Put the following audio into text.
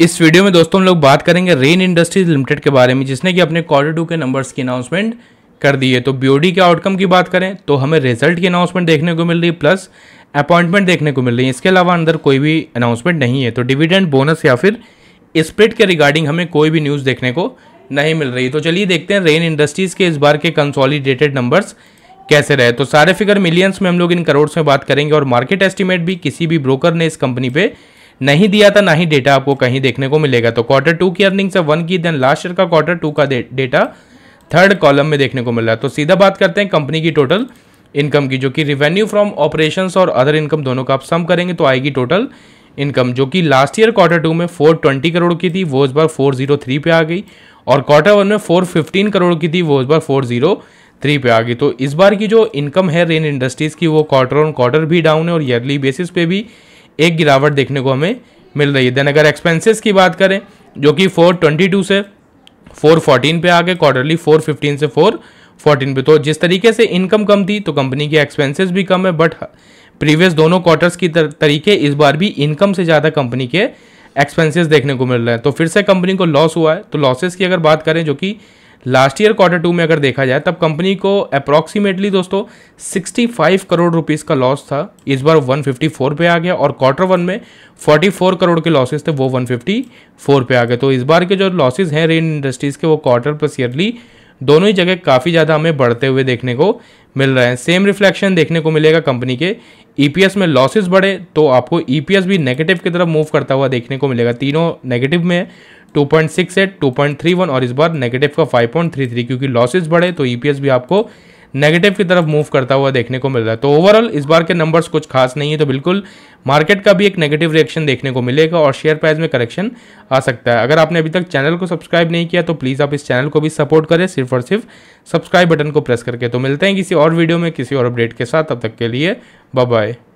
इस वीडियो में दोस्तों हम लोग बात करेंगे रेन इंडस्ट्रीज लिमिटेड के बारे में जिसने कि अपने क्वार्टर टू के नंबर्स की अनाउंसमेंट कर दी है तो बीओडी के आउटकम की बात करें तो हमें रिजल्ट की अनाउंसमेंट देखने को मिल रही है प्लस अपॉइंटमेंट देखने को मिल रही है इसके अलावा अंदर कोई भी अनाउंसमेंट नहीं है तो डिविडेंड बोनस या फिर स्प्रिट के रिगार्डिंग हमें कोई भी न्यूज़ देखने को नहीं मिल रही तो चलिए देखते हैं रेन इंडस्ट्रीज़ के इस बार के कंसॉलीडेटेड नंबर्स कैसे रहे तो सारे फिगर मिलियंस में हम लोग इन करोड़ में बात करेंगे और मार्केट एस्टिमेट भी किसी भी ब्रोकर ने इस कंपनी पर नहीं दिया था ना ही डेटा आपको कहीं देखने को मिलेगा तो क्वार्टर टू की अर्निंग से वन की देन लास्ट ईयर का क्वार्टर टू का डेटा थर्ड कॉलम में देखने को मिल रहा है तो सीधा बात करते हैं कंपनी की टोटल इनकम की जो कि रिवेन्यू फ्रॉम ऑपरेशंस और अदर इनकम दोनों का आप सम करेंगे तो आएगी टोटल इनकम जो कि लास्ट ईयर क्वार्टर टू में 420 करोड़ की थी वो इस बार 403 पे आ गई और क्वार्टर वन में 415 करोड़ की थी वो इस बार 403 पे आ गई तो इस बार की जो इनकम है रेन इंडस्ट्रीज़ की वो क्वार्टर ऑन क्वार्टर भी डाउन है और ईयरली बेसिस पे भी एक गिरावट देखने को हमें मिल रही है देन अगर एक्सपेंसेस की बात करें जो कि 422 से 414 पे आ गए क्वार्टरली 415 से 414 पे तो जिस तरीके से इनकम कम थी तो कंपनी की एक्सपेंसेस भी कम है बट प्रीवियस दोनों क्वार्टर्स की तरीके इस बार भी इनकम से ज़्यादा कंपनी के एक्सपेंसेस देखने को मिल रहे हैं तो फिर से कंपनी को लॉस हुआ है तो लॉसेस की अगर बात करें जो कि लास्ट ईयर क्वार्टर टू में अगर देखा जाए तब कंपनी को अप्रॉक्सीमेटली दोस्तों 65 करोड़ रुपीस का लॉस था इस बार 154 पे आ गया और क्वार्टर वन में 44 करोड़ के लॉसेस थे वो 154 पे आ गए तो इस बार के जो लॉसेज हैं रेन इंडस्ट्रीज़ के वो क्वार्टर प्लस ईयरली दोनों ही जगह काफ़ी ज़्यादा हमें बढ़ते हुए देखने को मिल रहे हैं सेम रिफ्लेक्शन देखने को मिलेगा कंपनी के ईपीएस e में लॉसेज बढ़े तो आपको ई e भी नेगेटिव की तरफ मूव करता हुआ देखने को मिलेगा तीनों नेगेटिव में 2.68, 2.31 और इस बार नेगेटिव का 5.33 क्योंकि लॉसेस बढ़े तो ईपीएस e भी आपको नेगेटिव की तरफ मूव करता हुआ देखने को मिल रहा है तो ओवरऑल इस बार के नंबर्स कुछ खास नहीं है तो बिल्कुल मार्केट का भी एक नेगेटिव रिएक्शन देखने को मिलेगा और शेयर प्राइस में करेक्शन आ सकता है अगर आपने अभी तक चैनल को सब्सक्राइब नहीं किया तो प्लीज़ आप इस चैनल को भी सपोर्ट करें सिर्फ और सिर्फ सब्सक्राइब बटन को प्रेस करके तो मिलते हैं किसी और वीडियो में किसी और अपडेट के साथ तब तक के लिए बाय